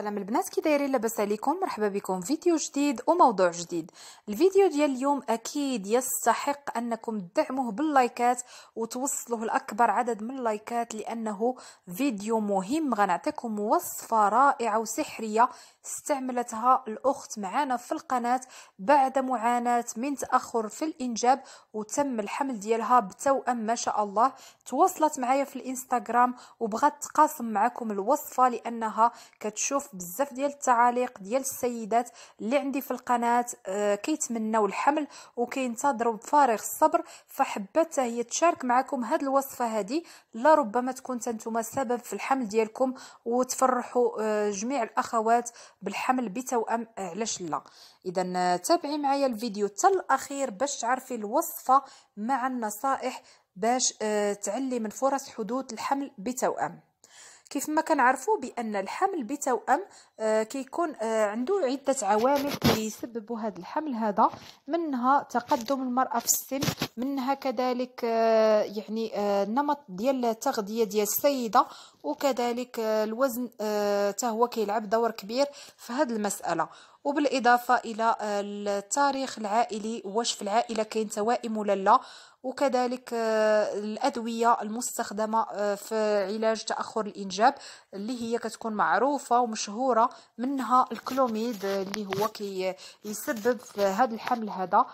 سلام البنات كي دايرين لاباس عليكم مرحبا بكم فيديو جديد وموضوع جديد الفيديو ديال اليوم اكيد يستحق انكم تدعموه باللايكات وتوصلوه لاكبر عدد من اللايكات لانه فيديو مهم غنعطيكم وصفه رائعه وسحريه استعملتها الاخت معانا في القناه بعد معاناه من تاخر في الانجاب وتم الحمل ديالها بتوأم ما شاء الله تواصلت معايا في الانستغرام وبغات تقاسم معكم الوصفه لانها كتشوف كنشوف بزاف ديال التعاليق ديال السيدات اللي عندي في القناه آه، كيتمناو الحمل وكينتظروا بفارغ الصبر فحبت هي تشارك معكم هاد الوصفه هادي لا ربما تكون انتم سبب في الحمل ديالكم وتفرحوا آه، جميع الاخوات بالحمل بتوأم آه، علاش لا اذا تابعي معايا الفيديو حتى الاخير باش تعرفي الوصفه مع النصائح باش تعلي من فرص حدوث الحمل بتوأم كيف ما كنعرفوا بان الحمل بتوأم آه، كيكون آه، عنده عده عوامل كيسببوا هذا الحمل هذا منها تقدم المراه في السن منها كذلك آه، يعني نمط ديال التغذيه ديال السيده وكذلك الوزن حتى هو كيلعب دور كبير في هذه المساله وبالاضافه الى التاريخ العائلي واش في العائله كاين توائم ولا لا وكذلك آه، الادويه المستخدمه آه، في علاج تاخر الانجاب اللي هي كتكون معروفه ومشهوره منها الكلوميد اللي هو كي يسبب في هذا الحمل هذا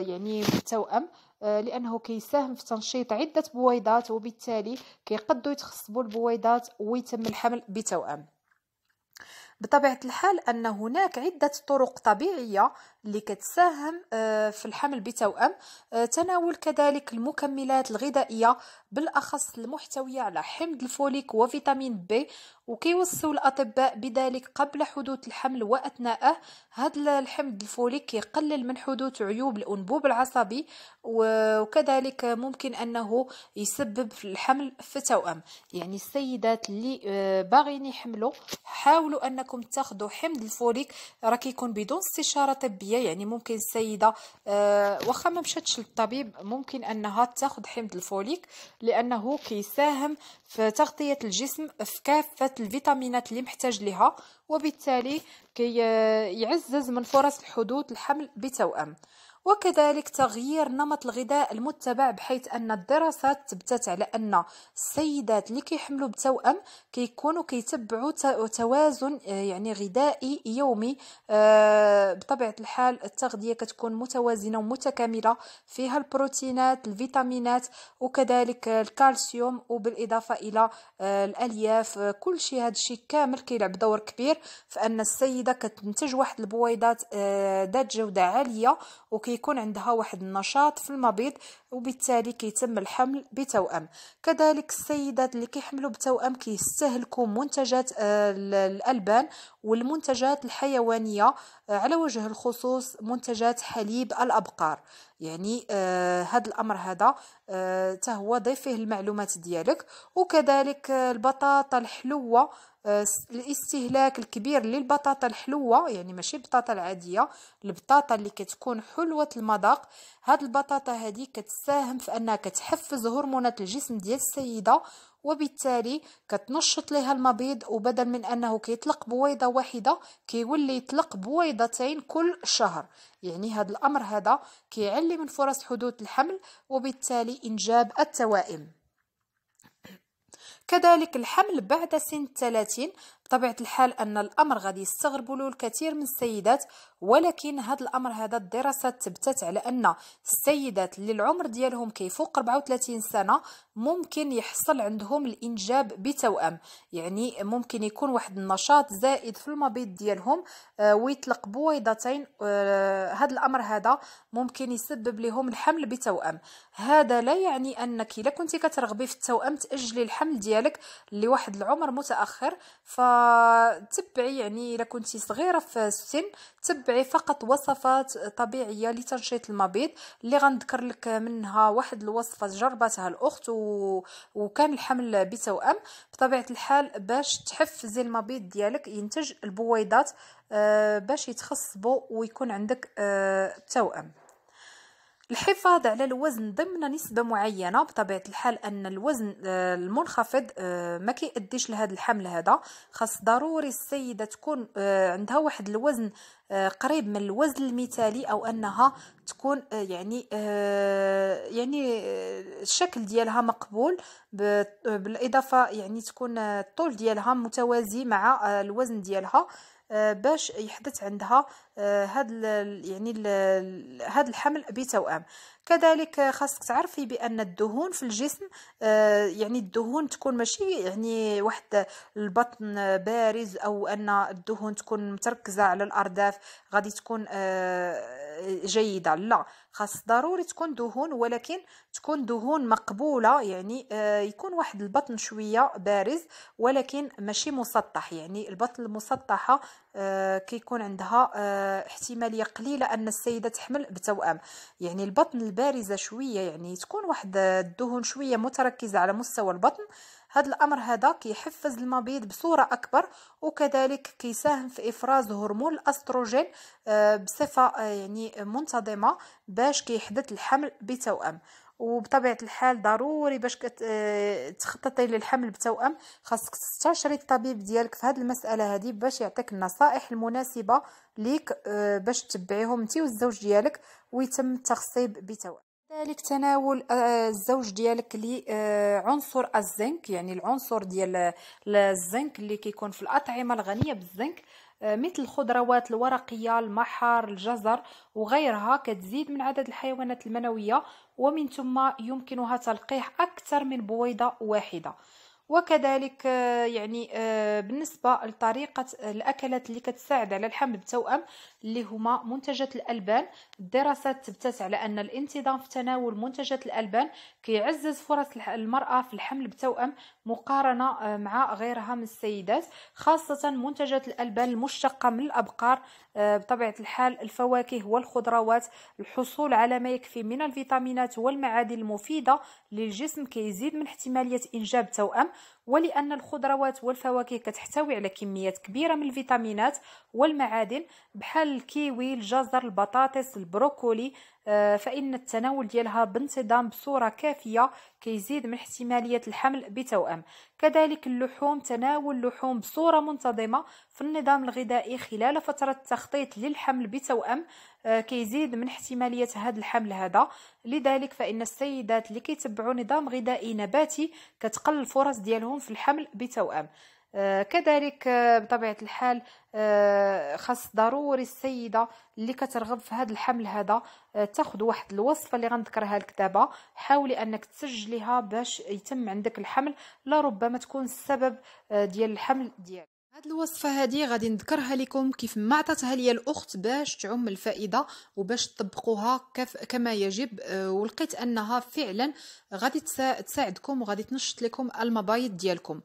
يعني بالتوأم آه، لانه كيساهم في تنشيط عده بويضات وبالتالي كيقدوا يتخصبوا البويضات ويتم الحمل بتوأم بطبيعه الحال ان هناك عده طرق طبيعيه اللي كتساهم آه، في الحمل بتوأم آه، تناول كذلك المكملات الغذائيه بالاخص المحتويه على حمض الفوليك وفيتامين بي وكيوصوا الاطباء بذلك قبل حدوث الحمل واثناءه هذا الحمض الفوليك يقلل من حدوث عيوب الانبوب العصبي وكذلك ممكن انه يسبب في الحمل في توأم يعني السيدات اللي آه، باغيين يحملوا حاولوا انكم انكم تاخذوا حمض الفوليك راه كيكون بدون استشاره طبيه يعني ممكن السيده آه واخا ما مشاتش للطبيب ممكن انها تاخذ حمض الفوليك لانه كيساهم في تغطيه الجسم في كافه الفيتامينات اللي محتاج لها وبالتالي كيعزز كي آه، من فرص الحدوث الحمل بتوأم وكذلك تغيير نمط الغذاء المتبع بحيث أن الدراسات تبتت على أن السيدات اللي كيحملوا بتوأم كيكونوا كيتبعوا توازن آه، يعني غذائي يومي آه، بطبيعة الحال التغذية كتكون متوازنة ومتكاملة فيها البروتينات الفيتامينات وكذلك الكالسيوم وبالإضافة إلى آه، الألياف كل شيء هذا الشيء كامل كيلعب دور كبير في أن السيدة كتنتج واحد البويضات ذات جودة عالية وكي كيكون عندها واحد النشاط في المبيض وبالتالي كيتم الحمل بتوأم كذلك السيدات اللي كيحملوا بتوأم كيستهلكوا منتجات آه، الألبان والمنتجات الحيوانية آه، على وجه الخصوص منتجات حليب الأبقار يعني آه هذا الامر هذا آه تهوى ضيف فيه المعلومات ديالك وكذلك آه، البطاطا الحلوه الاستهلاك الكبير للبطاطا الحلوه يعني ماشي البطاطا العاديه البطاطا اللي كتكون حلوه المذاق هاد البطاطا هادي كتساهم في انها كتحفز هرمونات الجسم ديال السيده وبالتالي كتنشط ليها المبيض وبدل من انه كيطلق بويضه واحده كيولي يطلق بويضتين كل شهر يعني هذا الامر هذا كيعلي من فرص حدوث الحمل وبالتالي انجاب التوائم كذلك الحمل بعد سن 30 بطبيعة الحال أن الأمر غادي يستغرب له الكثير من السيدات ولكن هذا الأمر هذا الدراسة تبتت على أن السيدات اللي العمر ديالهم كيفوق 34 سنة ممكن يحصل عندهم الانجاب بتوأم يعني ممكن يكون واحد النشاط زائد في المبيض ديالهم آه، ويطلق بويضتين هذا آه، الامر هذا ممكن يسبب لهم الحمل بتوأم هذا لا يعني انك الا كنتي كترغبي في التوأم تاجلي الحمل ديالك لواحد العمر متاخر فتبعي يعني الا كنتي صغيره في السن تبعي فقط وصفات طبيعيه لتنشيط المبيض اللي غنذكر لك منها واحد الوصفه جربتها الاخت و... وكان الحمل بتوأم بطبيعه الحال باش تحفزي المبيض ديالك ينتج البويضات آه، باش يتخصبوا ويكون عندك آه، توأم الحفاظ على الوزن ضمن نسبة معينة بطبيعة الحال أن الوزن آه، المنخفض آه، ما كيأديش لهذا الحمل هذا خاص ضروري السيدة تكون آه، عندها واحد الوزن قريب من الوزن المثالي او انها تكون يعني يعني الشكل ديالها مقبول بالاضافه يعني تكون الطول ديالها متوازي مع الوزن ديالها باش يحدث عندها هاد يعني هاد الحمل بتوأم كذلك خاصك تعرفي بان الدهون في الجسم آه، يعني الدهون تكون ماشي يعني واحد البطن بارز او ان الدهون تكون متركزه على الارداف غادي تكون آه، جيده لا خاص ضروري تكون دهون ولكن تكون دهون مقبوله يعني آه، يكون واحد البطن شويه بارز ولكن ماشي مسطح يعني البطن المسطحه آه، كيكون عندها آه، احتماليه قليله ان السيده تحمل بتوأم يعني البطن البارزه شويه يعني تكون واحد الدهون شويه متركزه على مستوى البطن هذا الامر هذا كيحفز المبيض بصوره اكبر وكذلك كيساهم في افراز هرمون الاستروجين آه، بصفه يعني منتظمه باش كيحدث الحمل بتوأم وبطبيعه الحال ضروري باش آه، تخططي للحمل بتوأم خاصك تستشري الطبيب ديالك في هذه المساله هذه باش يعطيك النصائح المناسبه ليك آه، باش تبعيهم انت والزوج ديالك ويتم التخصيب بتوأم كذلك تناول آه، الزوج ديالك لعنصر الزنك يعني العنصر ديال الزنك اللي كيكون في الاطعمه الغنيه بالزنك آه، مثل الخضروات الورقية المحار الجزر وغيرها كتزيد من عدد الحيوانات المنوية ومن ثم يمكنها تلقيح أكثر من بويضة واحدة وكذلك آه، يعني آه، بالنسبه لطريقه آه، الاكلات اللي كتساعد على الحمل بتوأم اللي هما منتجات الالبان الدراسات تبتت على ان الانتظام في تناول منتجات الالبان كيعزز فرص المراه في الحمل بتوأم مقارنه مع غيرها من السيدات خاصه منتجات الالبان المشتقه من الابقار بطبيعه الحال الفواكه والخضروات الحصول على ما يكفي من الفيتامينات والمعادن المفيده للجسم كيزيد من احتماليه انجاب توأم ولأن الخضروات والفواكه كتحتوي على كميات كبيرة من الفيتامينات والمعادن بحال الكيوي الجزر البطاطس البروكولي آه، فإن التناول ديالها بانتظام بصورة كافية كيزيد من احتمالية الحمل بتوأم كذلك اللحوم تناول اللحوم بصورة منتظمة في النظام الغذائي خلال فترة التخطيط للحمل بتوأم آه، كيزيد من احتمالية هذا الحمل هذا لذلك فإن السيدات اللي كيتبعوا نظام غذائي نباتي كتقل الفرص ديالهم في الحمل بتوأم آه، كذلك آه، بطبيعه الحال آه، خاص ضروري السيده اللي كترغب في هذا الحمل هذا تاخذ واحد الوصفه اللي غنذكرها الكتابة دابا حاولي انك تسجليها باش يتم عندك الحمل لربما تكون السبب ديال الحمل ديالك هاد الوصفه هادي غادي نذكرها لكم كيف ما عطاتها ليا الاخت باش تعم الفائده وباش تطبقوها كف كما يجب آه، ولقيت انها فعلا غادي تساعدكم وغادي تنشط لكم المبايض ديالكم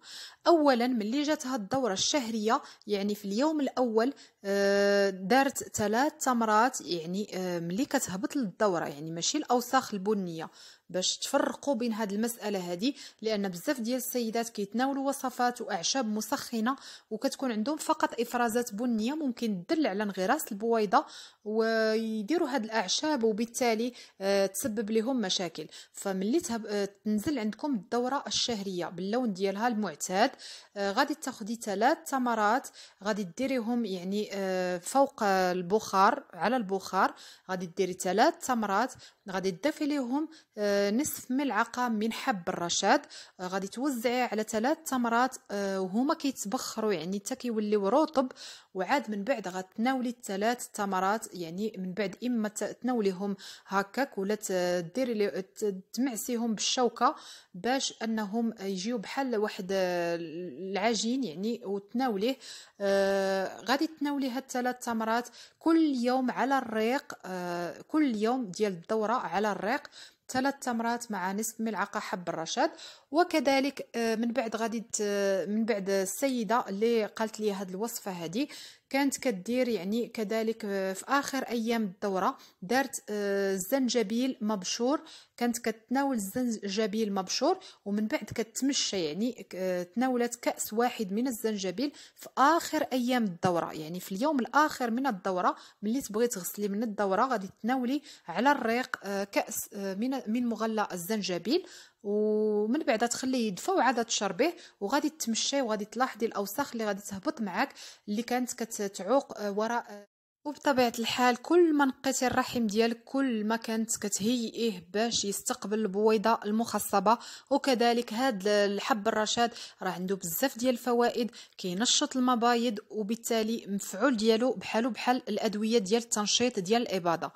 اولا ملي جاتها الدوره الشهريه يعني في اليوم الاول آه، دارت ثلاث تمرات يعني آه، ملي كتهبط للدوره يعني ماشي الاوساخ البنيه باش تفرقوا بين هاد المساله هذه لان بزاف ديال السيدات كيتناولوا وصفات واعشاب مسخنه وكتكون عندهم فقط افرازات بنيه ممكن تدل على انغراس البويضه ويديروا هاد الاعشاب وبالتالي آه، تسبب لهم مشاكل فملي آه، تنزل عندكم الدوره الشهريه باللون ديالها المعتاد آه، غادي تاخدي ثلاث تمرات غادي ديريهم يعني فوق البخار على البخار غادي ديري ثلاث تمرات غادي تضيفي ليهم نصف ملعقه من حب الرشاد آه، غادي توزعي على ثلاث تمرات آه، وهما كيتبخروا يعني حتى كيوليو رطب وعاد من بعد غتناولي الثلاث تمرات يعني من بعد اما تناوليهم هكاك ولا ديري تمعسيهم بالشوكه باش انهم يجيو بحال واحد آه، العجين يعني وتناوليه آه غادي تناولي هاد الثلاث تمرات كل يوم على الريق آه كل يوم ديال الدوره على الريق ثلاث تمرات مع نصف ملعقه حب الرشاد وكذلك آه، من بعد غادي آه، من بعد السيده اللي قالت لي هاد الوصفه هذه كانت كدير يعني كذلك آه، في اخر ايام الدوره دارت آه، الزنجبيل مبشور كانت كتناول الزنجبيل مبشور ومن بعد كتمشى يعني آه، تناولت كاس واحد من الزنجبيل في اخر ايام الدوره يعني في اليوم الاخر من الدوره ملي تبغي تغسلي من الدوره غادي تناولي على الريق كاس من من مغلى الزنجبيل ومن بعد تخليه يدفى وعاد تشربيه وغادي تمشي وغادي تلاحظي الاوساخ اللي غادي تهبط معاك اللي كانت كتعوق آه، وراء آه، وبطبيعه الحال كل ما نقيتي الرحم ديالك كل ما كانت كتهيئيه باش يستقبل البويضه المخصبه وكذلك هاد الحب الرشاد راه عنده بزاف ديال الفوائد كينشط المبايض وبالتالي مفعول ديالو بحالو بحال الادويه ديال التنشيط ديال الاباضه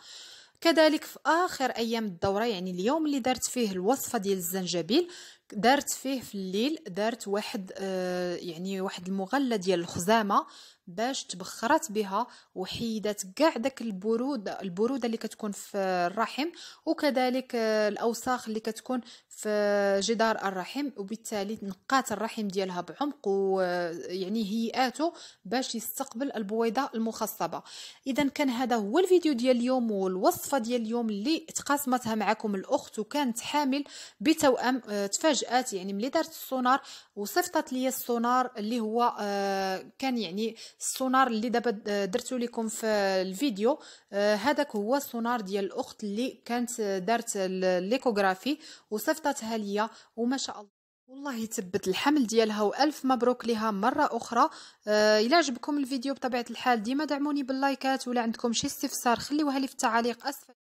كذلك في اخر ايام الدوره يعني اليوم اللي دارت فيه الوصفه ديال الزنجبيل دارت فيه في الليل دارت واحد آه يعني واحد المغلة ديال الخزامة باش تبخرات بها وحيدات كاع داك البرود البروده اللي كتكون في الرحم وكذلك آه، الاوساخ اللي كتكون في جدار الرحم وبالتالي نقات الرحم ديالها بعمق ويعني آه، هيئاته باش يستقبل البويضه المخصبه اذا كان هذا هو الفيديو ديال اليوم والوصفه ديال اليوم اللي تقاسمتها معكم الاخت وكانت حامل بتوأم آه، تفاجات يعني ملي دارت السونار وصفطت لي السونار اللي هو كان يعني السونار اللي دابا درتو لكم في الفيديو آه، هذاك هو السونار ديال الاخت اللي كانت دارت الليكوغرافي وصيفطتها ليا وما شاء الله والله يثبت الحمل ديالها والف مبروك لها مره اخرى آه عجبكم الفيديو بطبيعه الحال ديما دعموني باللايكات ولا عندكم شي استفسار خليوها لي في التعاليق اسفل